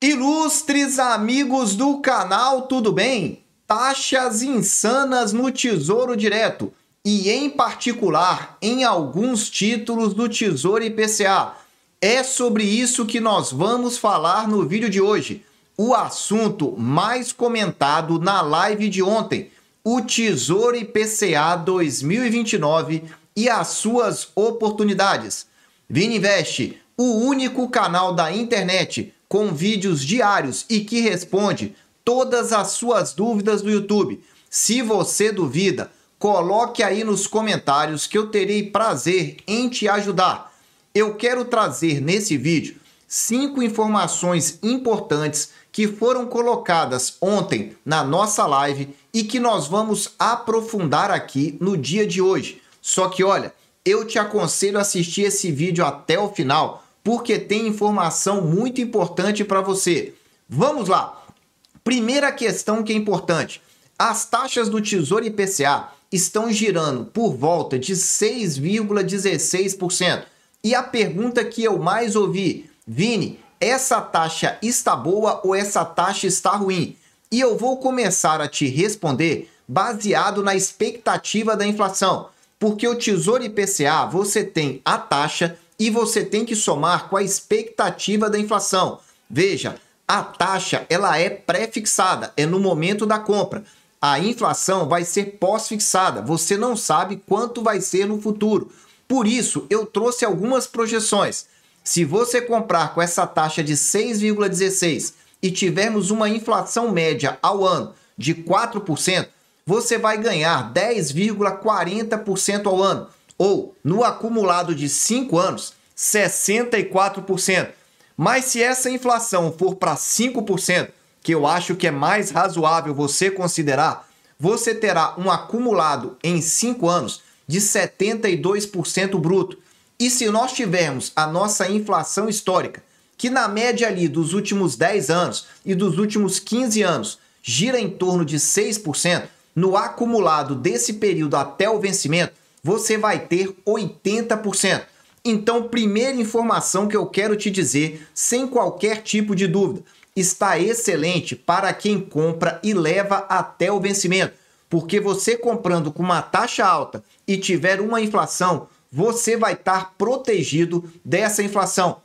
Ilustres amigos do canal, tudo bem? Taxas insanas no Tesouro Direto e, em particular, em alguns títulos do Tesouro IPCA. É sobre isso que nós vamos falar no vídeo de hoje. O assunto mais comentado na live de ontem, o Tesouro IPCA 2029 e as suas oportunidades. Vini Invest, o único canal da internet com vídeos diários e que responde todas as suas dúvidas do YouTube. Se você duvida, coloque aí nos comentários que eu terei prazer em te ajudar. Eu quero trazer nesse vídeo cinco informações importantes que foram colocadas ontem na nossa live e que nós vamos aprofundar aqui no dia de hoje. Só que olha, eu te aconselho a assistir esse vídeo até o final, porque tem informação muito importante para você. Vamos lá. Primeira questão que é importante: as taxas do Tesouro IPCA estão girando por volta de 6,16%. E a pergunta que eu mais ouvi, Vini, essa taxa está boa ou essa taxa está ruim? E eu vou começar a te responder baseado na expectativa da inflação, porque o Tesouro IPCA você tem a taxa e você tem que somar com a expectativa da inflação. Veja, a taxa ela é pré-fixada, é no momento da compra. A inflação vai ser pós-fixada, você não sabe quanto vai ser no futuro. Por isso, eu trouxe algumas projeções. Se você comprar com essa taxa de 6,16 e tivermos uma inflação média ao ano de 4%, você vai ganhar 10,40% ao ano ou no acumulado de 5 anos, 64%. Mas se essa inflação for para 5%, que eu acho que é mais razoável você considerar, você terá um acumulado em 5 anos de 72% bruto. E se nós tivermos a nossa inflação histórica, que na média ali dos últimos 10 anos e dos últimos 15 anos gira em torno de 6%, no acumulado desse período até o vencimento, você vai ter 80%. Então, primeira informação que eu quero te dizer, sem qualquer tipo de dúvida, está excelente para quem compra e leva até o vencimento. Porque você comprando com uma taxa alta e tiver uma inflação, você vai estar protegido dessa inflação.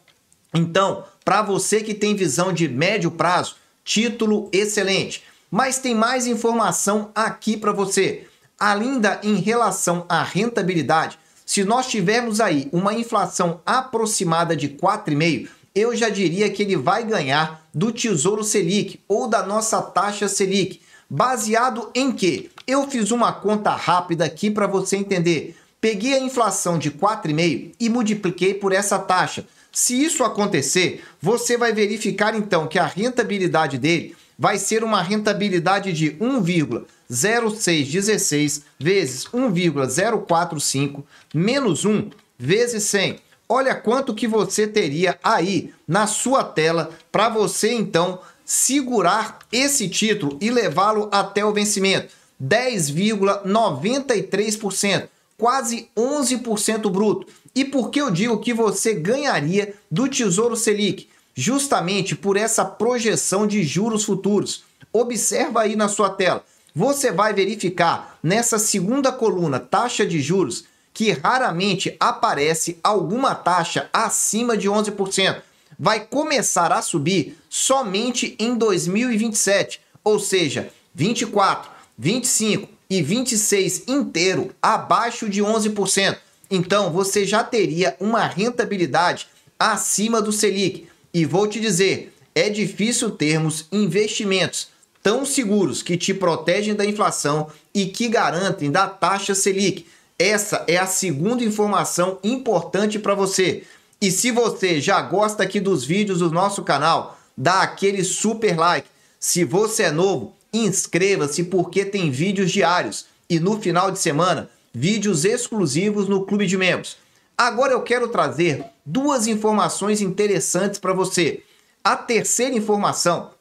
Então, para você que tem visão de médio prazo, título excelente. Mas tem mais informação aqui para você. Ainda em relação à rentabilidade, se nós tivermos aí uma inflação aproximada de 4,5%, eu já diria que ele vai ganhar do Tesouro Selic ou da nossa taxa Selic. Baseado em quê? Eu fiz uma conta rápida aqui para você entender. Peguei a inflação de 4,5 e multipliquei por essa taxa. Se isso acontecer, você vai verificar então que a rentabilidade dele vai ser uma rentabilidade de 1,0616 vezes 1,045 menos 1 vezes 100. Olha quanto que você teria aí na sua tela para você então segurar esse título e levá-lo até o vencimento. 10,93%, quase 11% bruto. E por que eu digo que você ganharia do Tesouro Selic? justamente por essa projeção de juros futuros. Observa aí na sua tela. Você vai verificar nessa segunda coluna, taxa de juros, que raramente aparece alguma taxa acima de 11%. Vai começar a subir somente em 2027, ou seja, 24, 25 e 26 inteiro abaixo de 11%. Então você já teria uma rentabilidade acima do Selic. E vou te dizer, é difícil termos investimentos tão seguros que te protegem da inflação e que garantem da taxa Selic. Essa é a segunda informação importante para você. E se você já gosta aqui dos vídeos do nosso canal, dá aquele super like. Se você é novo, inscreva-se porque tem vídeos diários e no final de semana, vídeos exclusivos no clube de membros. Agora eu quero trazer duas informações interessantes para você. A terceira informação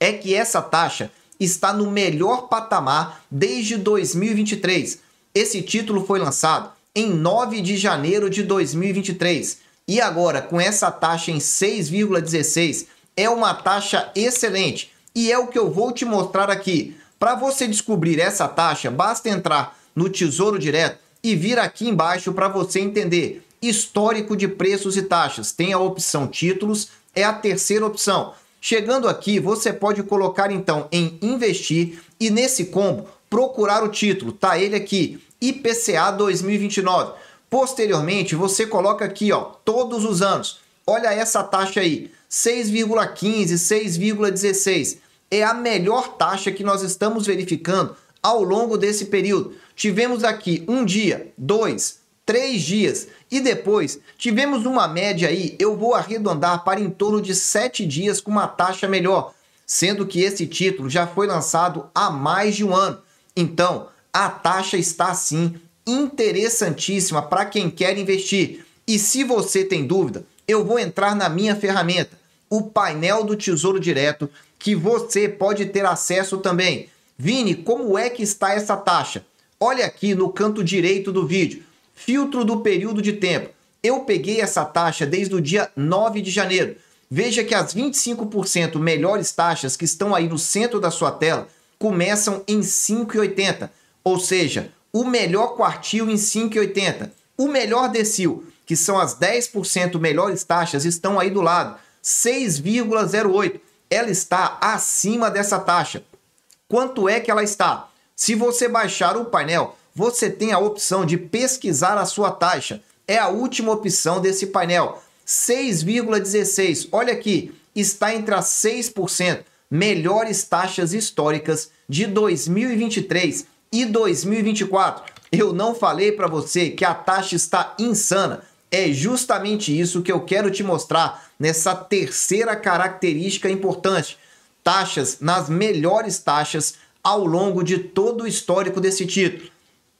é que essa taxa está no melhor patamar desde 2023. Esse título foi lançado em 9 de janeiro de 2023 e agora com essa taxa em 6,16 é uma taxa excelente e é o que eu vou te mostrar aqui. Para você descobrir essa taxa, basta entrar no Tesouro Direto e vir aqui embaixo para você entender histórico de preços e taxas. Tem a opção títulos, é a terceira opção. Chegando aqui, você pode colocar então em investir e nesse combo procurar o título, tá ele aqui, IPCA 2029. Posteriormente, você coloca aqui, ó, todos os anos. Olha essa taxa aí, 6,15, 6,16. É a melhor taxa que nós estamos verificando ao longo desse período tivemos aqui um dia, dois, três dias e depois tivemos uma média aí, eu vou arredondar para em torno de sete dias com uma taxa melhor, sendo que esse título já foi lançado há mais de um ano. Então, a taxa está sim interessantíssima para quem quer investir. E se você tem dúvida, eu vou entrar na minha ferramenta, o painel do Tesouro Direto, que você pode ter acesso também. Vini, como é que está essa taxa? Olha aqui no canto direito do vídeo, filtro do período de tempo. Eu peguei essa taxa desde o dia 9 de janeiro. Veja que as 25% melhores taxas que estão aí no centro da sua tela começam em 5,80, ou seja, o melhor quartil em 5,80. O melhor decil, que são as 10% melhores taxas, estão aí do lado, 6,08. Ela está acima dessa taxa. Quanto é que ela está? Se você baixar o painel, você tem a opção de pesquisar a sua taxa. É a última opção desse painel. 6,16. Olha aqui, está entre as 6% melhores taxas históricas de 2023 e 2024. Eu não falei para você que a taxa está insana. É justamente isso que eu quero te mostrar nessa terceira característica importante. Taxas nas melhores taxas ao longo de todo o histórico desse título.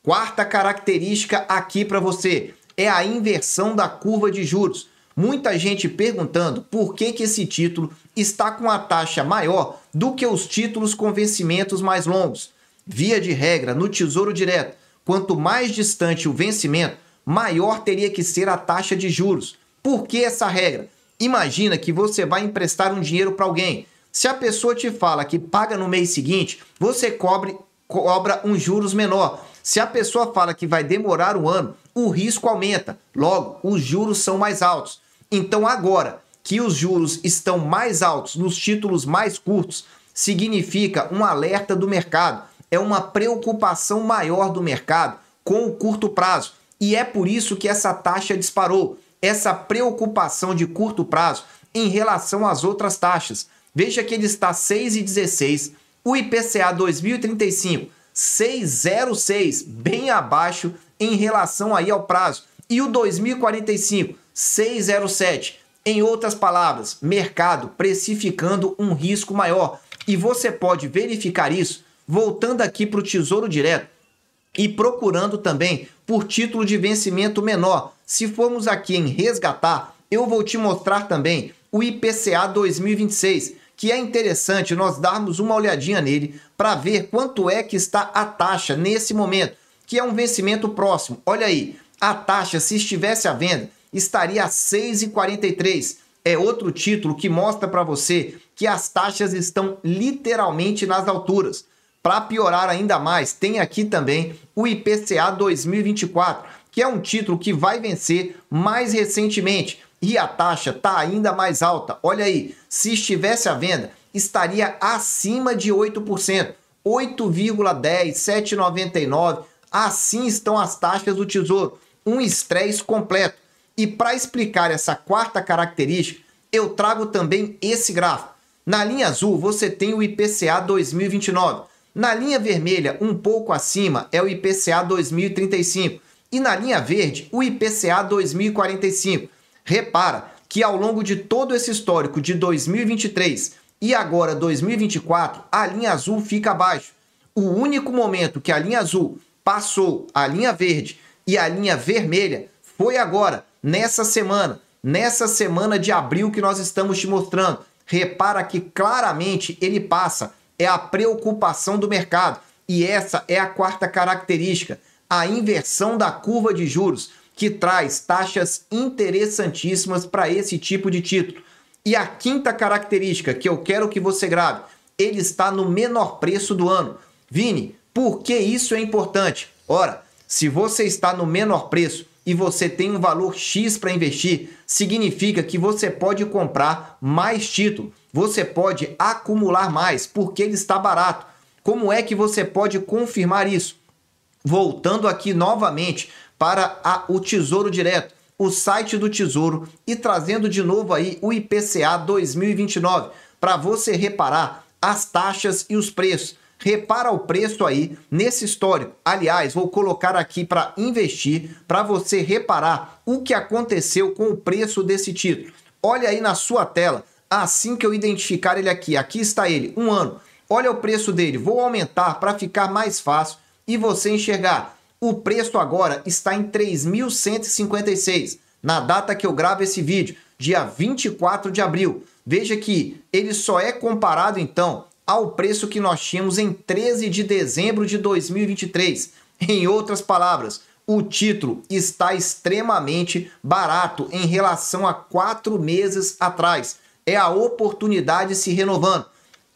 Quarta característica aqui para você é a inversão da curva de juros. Muita gente perguntando por que, que esse título está com a taxa maior do que os títulos com vencimentos mais longos. Via de regra, no Tesouro Direto, quanto mais distante o vencimento, maior teria que ser a taxa de juros. Por que essa regra? Imagina que você vai emprestar um dinheiro para alguém. Se a pessoa te fala que paga no mês seguinte, você cobre, cobra um juros menor. Se a pessoa fala que vai demorar um ano, o risco aumenta. Logo, os juros são mais altos. Então, agora que os juros estão mais altos nos títulos mais curtos, significa um alerta do mercado. É uma preocupação maior do mercado com o curto prazo. E é por isso que essa taxa disparou. Essa preocupação de curto prazo em relação às outras taxas. Veja que ele está 6,16. O IPCA 2035, 606, bem abaixo em relação aí ao prazo. E o 2045, 607. Em outras palavras, mercado precificando um risco maior. E você pode verificar isso voltando aqui para o Tesouro Direto e procurando também por título de vencimento menor. Se formos aqui em resgatar, eu vou te mostrar também o IPCA 2026 que é interessante nós darmos uma olhadinha nele para ver quanto é que está a taxa nesse momento, que é um vencimento próximo. Olha aí, a taxa, se estivesse à venda, estaria a 6,43. É outro título que mostra para você que as taxas estão literalmente nas alturas. Para piorar ainda mais, tem aqui também o IPCA 2024, que é um título que vai vencer mais recentemente e a taxa está ainda mais alta. Olha aí, se estivesse à venda, estaria acima de 8%, 8,10, 7,99. Assim estão as taxas do Tesouro, um estresse completo. E para explicar essa quarta característica, eu trago também esse gráfico. Na linha azul você tem o IPCA 2029, na linha vermelha, um pouco acima, é o IPCA 2035 e na linha verde, o IPCA 2045. Repara que ao longo de todo esse histórico de 2023 e agora 2024, a linha azul fica abaixo. O único momento que a linha azul passou a linha verde e a linha vermelha foi agora, nessa semana, nessa semana de abril que nós estamos te mostrando. Repara que claramente ele passa, é a preocupação do mercado. E essa é a quarta característica, a inversão da curva de juros que traz taxas interessantíssimas para esse tipo de título. E a quinta característica que eu quero que você grave, ele está no menor preço do ano. Vini, por que isso é importante? Ora, se você está no menor preço e você tem um valor X para investir, significa que você pode comprar mais título, você pode acumular mais porque ele está barato. Como é que você pode confirmar isso? Voltando aqui novamente para a, o Tesouro Direto, o site do Tesouro e trazendo de novo aí o IPCA 2029 para você reparar as taxas e os preços. Repara o preço aí nesse histórico. Aliás, vou colocar aqui para investir para você reparar o que aconteceu com o preço desse título. Olha aí na sua tela, assim que eu identificar ele aqui. Aqui está ele, um ano. Olha o preço dele, vou aumentar para ficar mais fácil e você enxergar. O preço agora está em 3.156 na data que eu gravo esse vídeo, dia 24 de abril. Veja que ele só é comparado então ao preço que nós tínhamos em 13 de dezembro de 2023. Em outras palavras, o título está extremamente barato em relação a quatro meses atrás. É a oportunidade se renovando.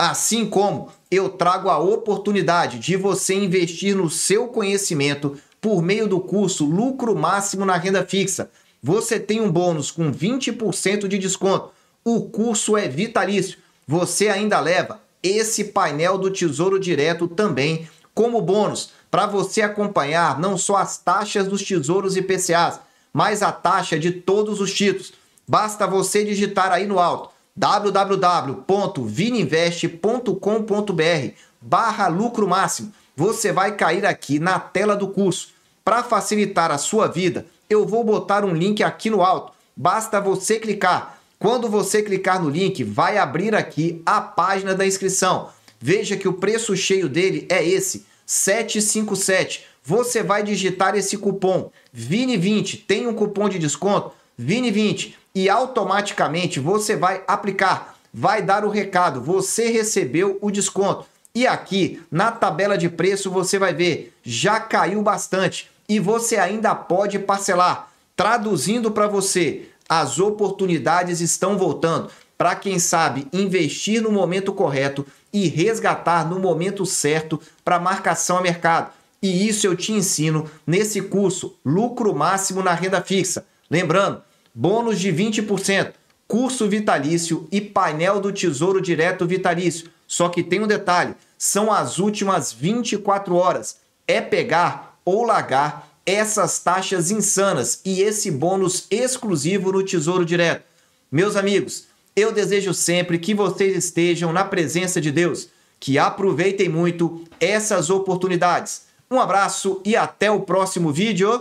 Assim como eu trago a oportunidade de você investir no seu conhecimento por meio do curso Lucro Máximo na Renda Fixa. Você tem um bônus com 20% de desconto. O curso é vitalício. Você ainda leva esse painel do Tesouro Direto também como bônus para você acompanhar não só as taxas dos tesouros e PCAs, mas a taxa de todos os títulos. Basta você digitar aí no alto www.vininvest.com.br barra lucro máximo. Você vai cair aqui na tela do curso. Para facilitar a sua vida, eu vou botar um link aqui no alto. Basta você clicar. Quando você clicar no link, vai abrir aqui a página da inscrição. Veja que o preço cheio dele é esse, 757. Você vai digitar esse cupom VINI20, tem um cupom de desconto VINI20 e automaticamente você vai aplicar, vai dar o recado, você recebeu o desconto. E aqui na tabela de preço você vai ver, já caiu bastante e você ainda pode parcelar. Traduzindo para você, as oportunidades estão voltando para quem sabe investir no momento correto e resgatar no momento certo para marcação a mercado. E isso eu te ensino nesse curso Lucro Máximo na Renda Fixa. Lembrando, bônus de 20%, curso vitalício e painel do Tesouro Direto vitalício. Só que tem um detalhe: são as últimas 24 horas. É pegar ou largar essas taxas insanas e esse bônus exclusivo no Tesouro Direto. Meus amigos, eu desejo sempre que vocês estejam na presença de Deus, que aproveitem muito essas oportunidades. Um abraço e até o próximo vídeo.